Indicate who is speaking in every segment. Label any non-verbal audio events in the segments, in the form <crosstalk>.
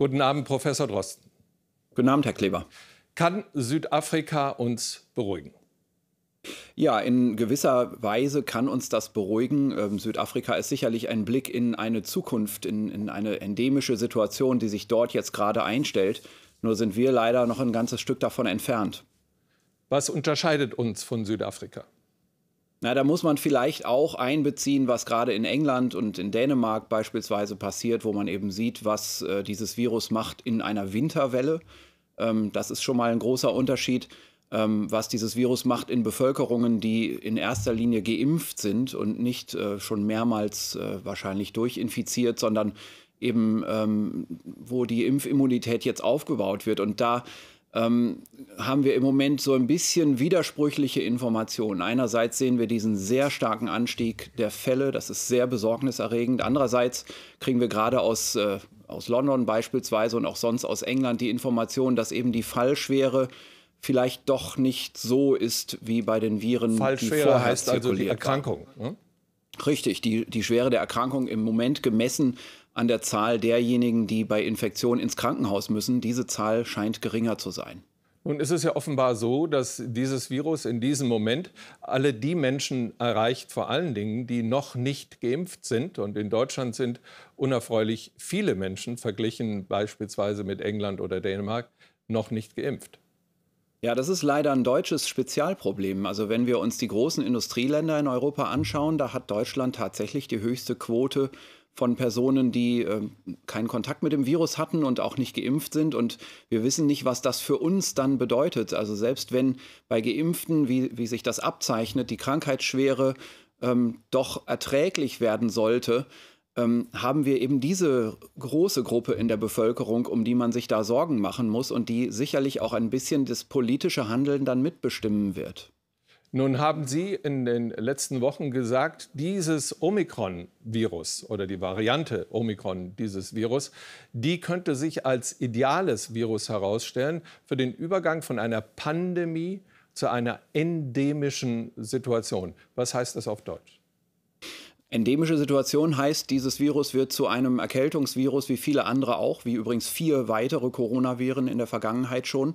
Speaker 1: Guten Abend, Professor Drosten. Guten Abend, Herr Kleber. Kann Südafrika uns beruhigen?
Speaker 2: Ja, in gewisser Weise kann uns das beruhigen. Ähm, Südafrika ist sicherlich ein Blick in eine Zukunft, in, in eine endemische Situation, die sich dort jetzt gerade einstellt. Nur sind wir leider noch ein ganzes Stück davon entfernt. Was unterscheidet uns von Südafrika? Na, da muss man vielleicht auch einbeziehen, was gerade in England und in Dänemark beispielsweise passiert, wo man eben sieht, was äh, dieses Virus macht in einer Winterwelle. Ähm, das ist schon mal ein großer Unterschied, ähm, was dieses Virus macht in Bevölkerungen, die in erster Linie geimpft sind und nicht äh, schon mehrmals äh, wahrscheinlich durchinfiziert, sondern eben ähm, wo die Impfimmunität jetzt aufgebaut wird. Und da ähm, haben wir im Moment so ein bisschen widersprüchliche Informationen. Einerseits sehen wir diesen sehr starken Anstieg der Fälle, das ist sehr besorgniserregend. Andererseits kriegen wir gerade aus, äh, aus London beispielsweise und auch sonst aus England die Information, dass eben die Fallschwere vielleicht doch nicht so ist wie bei den Viren, Fallschwere die vorher heißt zirkuliert also die Erkrankung. Ne? Richtig, die, die Schwere der Erkrankung im Moment gemessen an der Zahl derjenigen, die bei Infektion ins Krankenhaus müssen. Diese Zahl scheint geringer zu sein.
Speaker 1: Nun ist es ja offenbar so, dass dieses Virus in diesem Moment alle die Menschen erreicht, vor allen Dingen, die noch nicht geimpft sind. Und in Deutschland sind unerfreulich viele Menschen, verglichen
Speaker 2: beispielsweise mit England oder Dänemark, noch nicht geimpft. Ja, das ist leider ein deutsches Spezialproblem. Also wenn wir uns die großen Industrieländer in Europa anschauen, da hat Deutschland tatsächlich die höchste Quote von Personen, die äh, keinen Kontakt mit dem Virus hatten und auch nicht geimpft sind. Und wir wissen nicht, was das für uns dann bedeutet. Also selbst wenn bei Geimpften, wie, wie sich das abzeichnet, die Krankheitsschwere ähm, doch erträglich werden sollte, ähm, haben wir eben diese große Gruppe in der Bevölkerung, um die man sich da Sorgen machen muss und die sicherlich auch ein bisschen das politische Handeln dann mitbestimmen wird.
Speaker 1: Nun haben Sie in den letzten Wochen gesagt, dieses Omikron-Virus oder die Variante Omikron dieses Virus, die könnte sich als ideales Virus herausstellen für den Übergang von einer Pandemie
Speaker 2: zu einer endemischen Situation. Was heißt das auf Deutsch? Endemische Situation heißt, dieses Virus wird zu einem Erkältungsvirus wie viele andere auch, wie übrigens vier weitere Coronaviren in der Vergangenheit schon.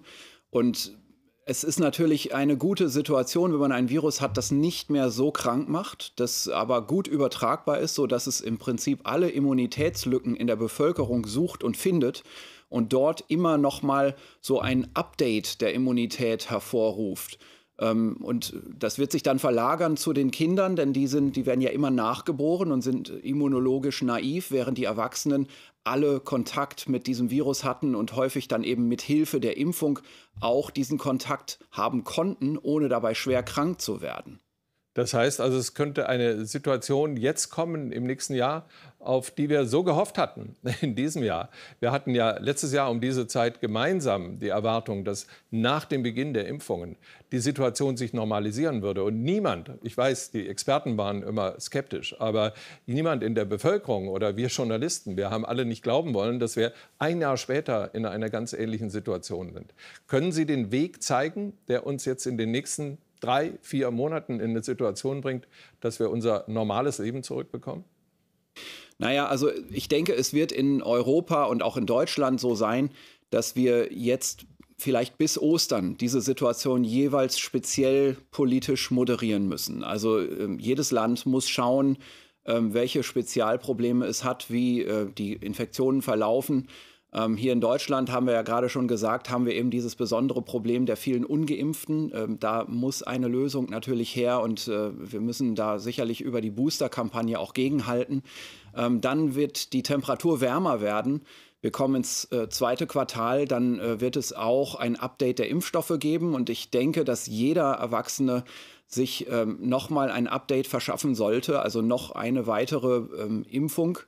Speaker 2: Und es ist natürlich eine gute Situation, wenn man ein Virus hat, das nicht mehr so krank macht, das aber gut übertragbar ist, sodass es im Prinzip alle Immunitätslücken in der Bevölkerung sucht und findet und dort immer nochmal so ein Update der Immunität hervorruft. Ähm, und das wird sich dann verlagern zu den Kindern, denn die, sind, die werden ja immer nachgeboren und sind immunologisch naiv, während die Erwachsenen alle Kontakt mit diesem Virus hatten und häufig dann eben mit Hilfe der Impfung auch diesen Kontakt haben konnten, ohne dabei schwer krank zu werden.
Speaker 1: Das heißt also, es könnte eine Situation jetzt kommen im nächsten Jahr, auf die wir so gehofft hatten <laughs> in diesem Jahr. Wir hatten ja letztes Jahr um diese Zeit gemeinsam die Erwartung, dass nach dem Beginn der Impfungen die Situation sich normalisieren würde. Und niemand, ich weiß, die Experten waren immer skeptisch, aber niemand in der Bevölkerung oder wir Journalisten, wir haben alle nicht glauben wollen, dass wir ein Jahr später in einer ganz ähnlichen Situation sind. Können Sie den Weg zeigen, der uns jetzt in den nächsten drei, vier Monaten in eine Situation bringt, dass wir unser normales Leben zurückbekommen?
Speaker 2: Naja, also ich denke, es wird in Europa und auch in Deutschland so sein, dass wir jetzt vielleicht bis Ostern diese Situation jeweils speziell politisch moderieren müssen. Also ähm, jedes Land muss schauen, ähm, welche Spezialprobleme es hat, wie äh, die Infektionen verlaufen. Ähm, hier in Deutschland haben wir ja gerade schon gesagt, haben wir eben dieses besondere Problem der vielen Ungeimpften. Ähm, da muss eine Lösung natürlich her und äh, wir müssen da sicherlich über die Booster-Kampagne auch gegenhalten. Ähm, dann wird die Temperatur wärmer werden. Wir kommen ins äh, zweite Quartal, dann äh, wird es auch ein Update der Impfstoffe geben und ich denke, dass jeder Erwachsene sich ähm, nochmal ein Update verschaffen sollte, also noch eine weitere ähm, Impfung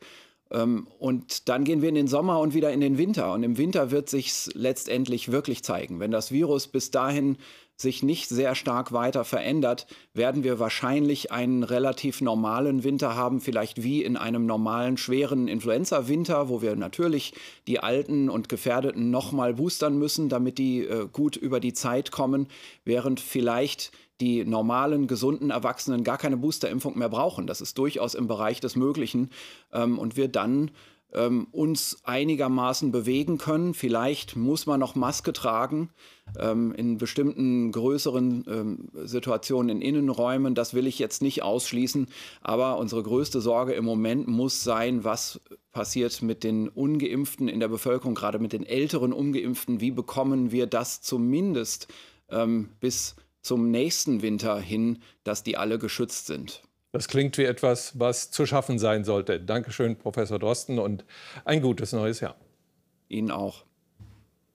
Speaker 2: ähm, und dann gehen wir in den Sommer und wieder in den Winter. Und im Winter wird sich letztendlich wirklich zeigen. Wenn das Virus bis dahin sich nicht sehr stark weiter verändert, werden wir wahrscheinlich einen relativ normalen Winter haben, vielleicht wie in einem normalen schweren Influenza-Winter, wo wir natürlich die Alten und Gefährdeten nochmal boostern müssen, damit die äh, gut über die Zeit kommen, während vielleicht die normalen, gesunden Erwachsenen gar keine Boosterimpfung mehr brauchen. Das ist durchaus im Bereich des Möglichen ähm, und wir dann ähm, uns einigermaßen bewegen können. Vielleicht muss man noch Maske tragen ähm, in bestimmten größeren ähm, Situationen in Innenräumen. Das will ich jetzt nicht ausschließen. Aber unsere größte Sorge im Moment muss sein, was passiert mit den ungeimpften in der Bevölkerung, gerade mit den älteren ungeimpften. Wie bekommen wir das zumindest ähm, bis zum nächsten Winter hin, dass die alle geschützt sind? Das klingt wie etwas,
Speaker 1: was zu schaffen sein sollte. Dankeschön, Professor Drosten, und ein gutes neues Jahr. Ihnen auch.